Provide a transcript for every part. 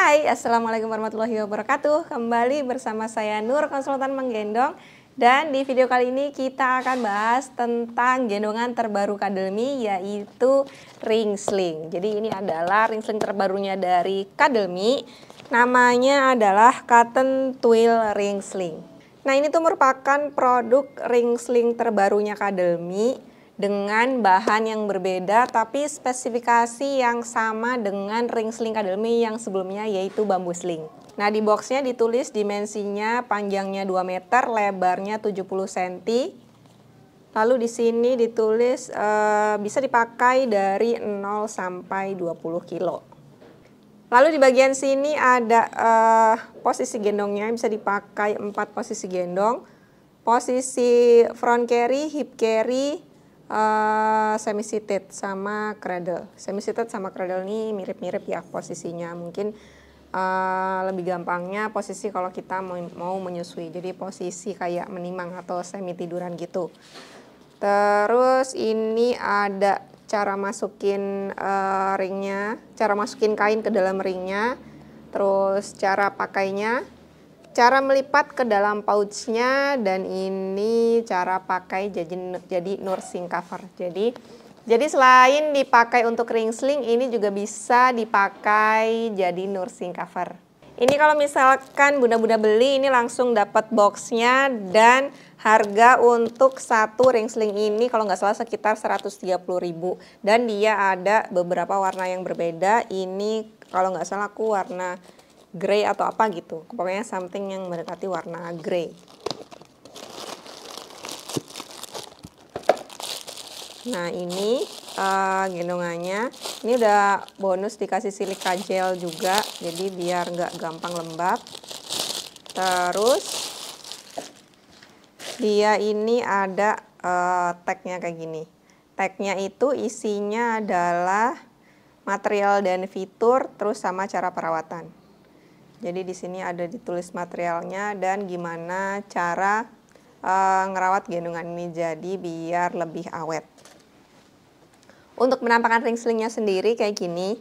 Hai, Assalamualaikum warahmatullahi wabarakatuh. Kembali bersama saya Nur, konsultan menggendong. Dan di video kali ini kita akan bahas tentang gendongan terbaru Kadelmi yaitu ringsling. Jadi ini adalah ringsling terbarunya dari Kadelmi. Namanya adalah Cotton Twill Ringsling. Nah ini tuh merupakan produk ringsling terbarunya Kadelmi dengan bahan yang berbeda tapi spesifikasi yang sama dengan ring sling academy yang sebelumnya yaitu bambu sling. Nah di boxnya ditulis dimensinya panjangnya 2 meter, lebarnya 70 cm. Lalu di sini ditulis e, bisa dipakai dari 0 sampai 20 kilo. Lalu di bagian sini ada e, posisi gendongnya bisa dipakai 4 posisi gendong. Posisi front carry, hip carry, uh, semi-seated sama cradle. Semi-seated sama cradle ini mirip-mirip ya posisinya. Mungkin uh, lebih gampangnya posisi kalau kita mau, menyusui. Jadi posisi kayak menimang atau semi tiduran gitu. Terus ini ada cara masukin uh, ringnya, cara masukin kain ke dalam ringnya, terus cara pakainya, Cara melipat ke dalam pouchnya dan ini cara pakai jadi, jadi nursing cover. Jadi jadi selain dipakai untuk ring sling, ini juga bisa dipakai jadi nursing cover. Ini kalau misalkan bunda-bunda beli, ini langsung dapat boxnya dan harga untuk satu ring sling ini kalau nggak salah sekitar 130.000 dan dia ada beberapa warna yang berbeda. Ini kalau nggak salah aku warna grey atau apa gitu. Pokoknya something yang mendekati warna grey. Nah ini uh, gendongannya, ini udah bonus dikasih silika gel juga, jadi biar nggak gampang lembab. Terus dia ini ada uh, tagnya kayak gini. Tagnya itu isinya adalah material dan fitur, terus sama cara perawatan. Jadi di sini ada ditulis materialnya dan gimana cara e, ngerawat gendongan ini jadi biar lebih awet. Untuk penampakan slingnya sendiri kayak gini.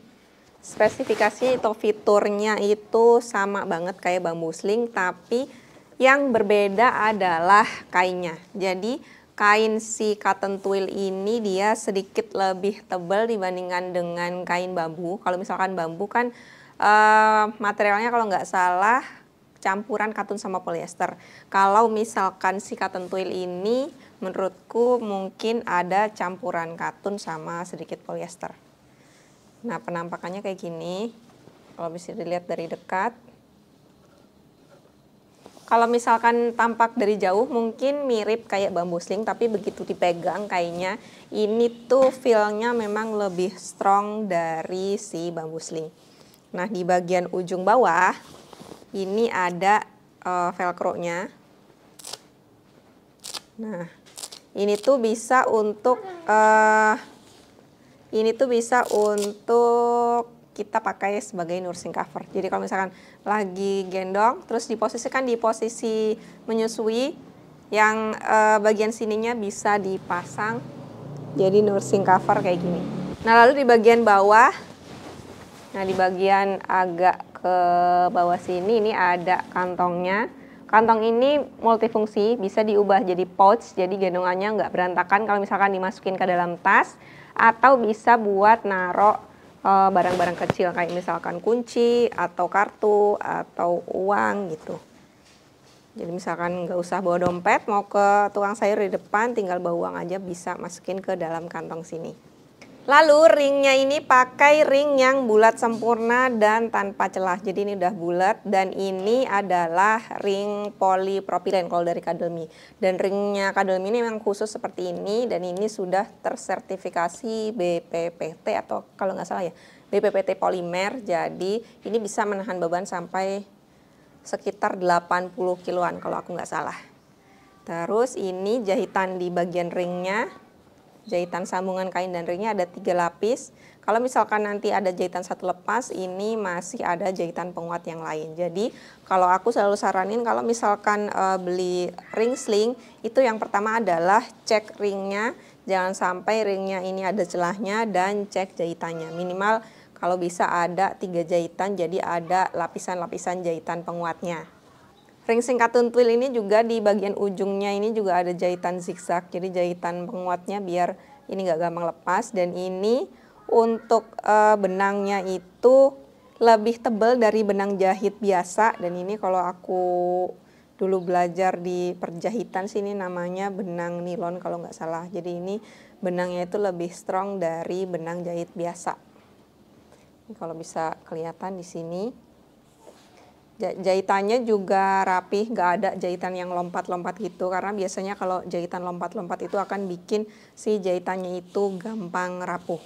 Spesifikasi atau fiturnya itu sama banget kayak bambu sling tapi yang berbeda adalah kainnya. Jadi kain si cotton twill ini dia sedikit lebih tebal dibandingkan dengan kain bambu. Kalau misalkan bambu kan Uh, materialnya kalau nggak salah campuran katun sama polyester. Kalau misalkan si katun twill ini menurutku mungkin ada campuran katun sama sedikit polyester. Nah penampakannya kayak gini. Kalau bisa dilihat dari dekat. Kalau misalkan tampak dari jauh mungkin mirip kayak bambu sling tapi begitu dipegang kayaknya ini tuh feelnya memang lebih strong dari si bambu sling. Nah, di bagian ujung bawah ini ada uh, velcro-nya. Nah, ini tuh bisa untuk uh, ini tuh bisa untuk kita pakai sebagai nursing cover. Jadi kalau misalkan lagi gendong terus diposisikan di posisi menyusui yang uh, bagian sininya bisa dipasang jadi nursing cover kayak gini. Nah, lalu di bagian bawah Nah di bagian agak ke bawah sini ini ada kantongnya. Kantong ini multifungsi, bisa diubah jadi pouch, jadi gendongannya nggak berantakan kalau misalkan dimasukin ke dalam tas, atau bisa buat narok eh, barang-barang kecil kayak misalkan kunci atau kartu atau uang gitu. Jadi misalkan nggak usah bawa dompet, mau ke tukang sayur di depan, tinggal bawa uang aja bisa masukin ke dalam kantong sini. Lalu ringnya ini pakai ring yang bulat sempurna dan tanpa celah. Jadi ini udah bulat dan ini adalah ring polipropilen kalau dari Kadelmi. Dan ringnya Kadelmi ini memang khusus seperti ini dan ini sudah tersertifikasi BPPT atau kalau nggak salah ya BPPT polimer. Jadi ini bisa menahan beban sampai sekitar 80 kiloan kalau aku nggak salah. Terus ini jahitan di bagian ringnya jahitan sambungan kain dan ringnya ada tiga lapis. Kalau misalkan nanti ada jahitan satu lepas, ini masih ada jahitan penguat yang lain. Jadi kalau aku selalu saranin kalau misalkan e, beli ring sling, itu yang pertama adalah cek ringnya, jangan sampai ringnya ini ada celahnya dan cek jahitannya. Minimal kalau bisa ada tiga jahitan, jadi ada lapisan-lapisan jahitan penguatnya. Ringsing katun twill ini juga di bagian ujungnya ini juga ada jahitan zigzag. Jadi jahitan penguatnya biar ini gak gampang lepas. Dan ini untuk uh, benangnya itu lebih tebal dari benang jahit biasa. Dan ini kalau aku dulu belajar di perjahitan sini namanya benang nilon kalau nggak salah. Jadi ini benangnya itu lebih strong dari benang jahit biasa. Ini kalau bisa kelihatan di sini. Jahitannya juga rapih, nggak ada jahitan yang lompat-lompat gitu karena biasanya kalau jahitan lompat-lompat itu akan bikin si jahitannya itu gampang rapuh.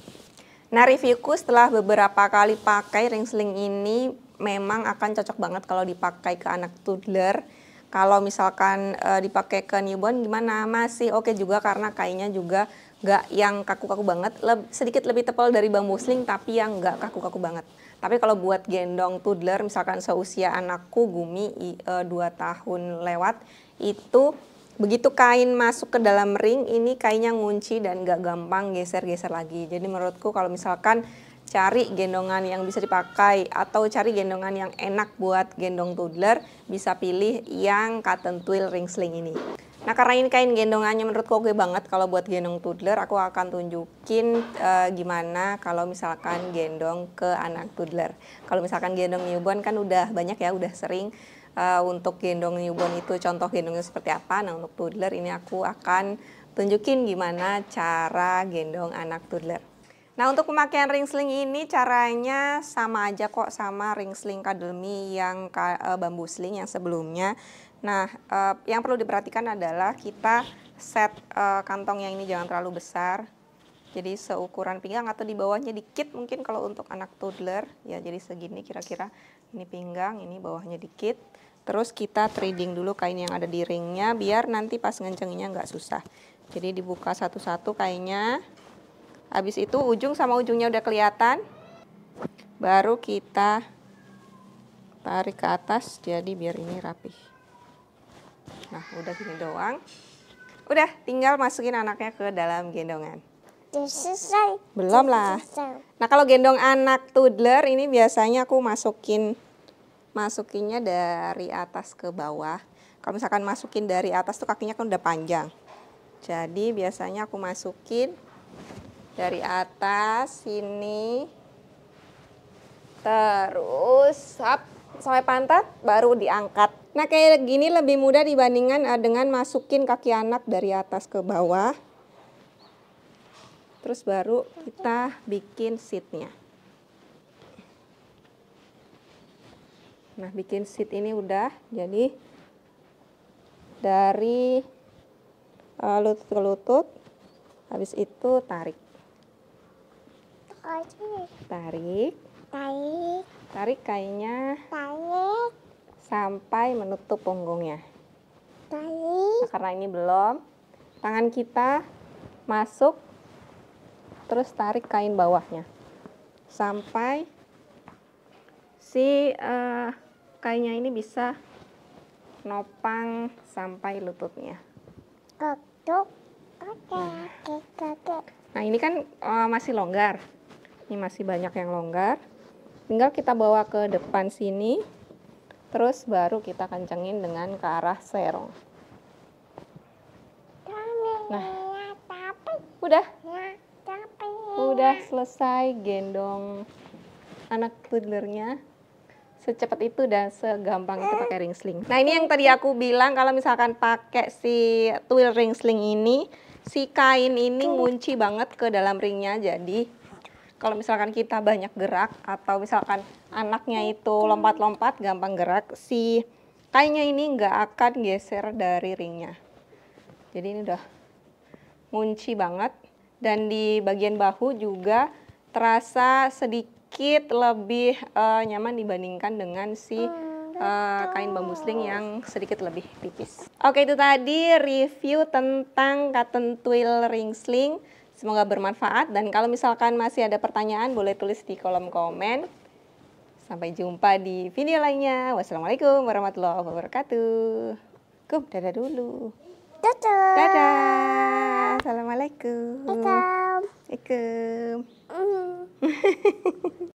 Nah reviewku setelah beberapa kali pakai ring sling ini memang akan cocok banget kalau dipakai ke anak toddler. Kalau misalkan e, dipakai ke newborn gimana? Masih oke okay juga karena kainnya juga nggak yang kaku-kaku banget, leb, sedikit lebih tebal dari bambu sling tapi yang nggak kaku-kaku banget. Tapi kalau buat gendong toddler misalkan seusia anakku Gumi e, eh, 2 tahun lewat itu begitu kain masuk ke dalam ring ini kainnya ngunci dan nggak gampang geser-geser lagi. Jadi menurutku kalau misalkan cari gendongan yang bisa dipakai atau cari gendongan yang enak buat gendong toddler bisa pilih yang cotton twill ring sling ini. Nah karena ini kain gendongannya menurutku oke banget kalau buat gendong toddler, aku akan tunjukin uh, gimana kalau misalkan gendong ke anak toddler. Kalau misalkan gendong newborn kan udah banyak ya, udah sering uh, untuk gendong newborn itu contoh gendongnya seperti apa. Nah untuk toddler ini aku akan tunjukin gimana cara gendong anak toddler. Nah untuk pemakaian ring sling ini caranya sama aja kok sama ring sling kademi yang eh, bambu sling yang sebelumnya. Nah, uh, yang perlu diperhatikan adalah kita set uh, kantong yang ini jangan terlalu besar. Jadi seukuran pinggang atau di bawahnya dikit mungkin kalau untuk anak toddler ya jadi segini kira-kira ini pinggang, ini bawahnya dikit. Terus kita trading dulu kain yang ada di ringnya biar nanti pas ngencenginnya nggak susah. Jadi dibuka satu-satu kainnya. Habis itu ujung sama ujungnya udah kelihatan. Baru kita tarik ke atas jadi biar ini rapih. Nah, udah gini doang. Udah, tinggal masukin anaknya ke dalam gendongan. Selesai. Belum lah. Nah, kalau gendong anak toddler ini biasanya aku masukin masukinnya dari atas ke bawah. Kalau misalkan masukin dari atas tuh kakinya kan udah panjang. Jadi biasanya aku masukin dari atas sini terus up sampai pantat baru diangkat. Nah kayak gini lebih mudah dibandingkan eh, dengan masukin kaki anak dari atas ke bawah. Terus baru kita bikin seatnya. Nah bikin seat ini udah jadi dari eh, lutut ke lutut, habis itu Tarik. Tarik. Tarik. Tarik kainnya. Tarik. Sampai menutup punggungnya. Tarik. Nah, karena ini belum. Tangan kita masuk. Terus tarik kain bawahnya. Sampai si uh, kainnya ini bisa nopang sampai lututnya. Nah, ini kan uh, masih longgar. Ini masih banyak yang longgar tinggal kita bawa ke depan sini terus baru kita kencengin dengan ke arah serong nah udah udah selesai gendong anak toddlernya secepat itu dan segampang itu pakai ring sling. Nah ini yang tadi aku bilang kalau misalkan pakai si twill ring sling ini, si kain ini ngunci banget ke dalam ringnya jadi kalau misalkan kita banyak gerak atau misalkan anaknya itu lompat-lompat gampang gerak si kayaknya ini nggak akan geser dari ringnya jadi ini udah ngunci banget dan di bagian bahu juga terasa sedikit lebih uh, nyaman dibandingkan dengan si uh, kain bambu sling yang sedikit lebih tipis. Oke itu tadi review tentang cotton twill ring sling. Semoga bermanfaat dan kalau misalkan masih ada pertanyaan boleh tulis di kolom komen. Sampai jumpa di video lainnya. Wassalamualaikum warahmatullahi wabarakatuh. Kum, dadah dulu. Dadah. Dadah. Assalamualaikum. Waalaikumsalam. Waalaikumsalam. Mm.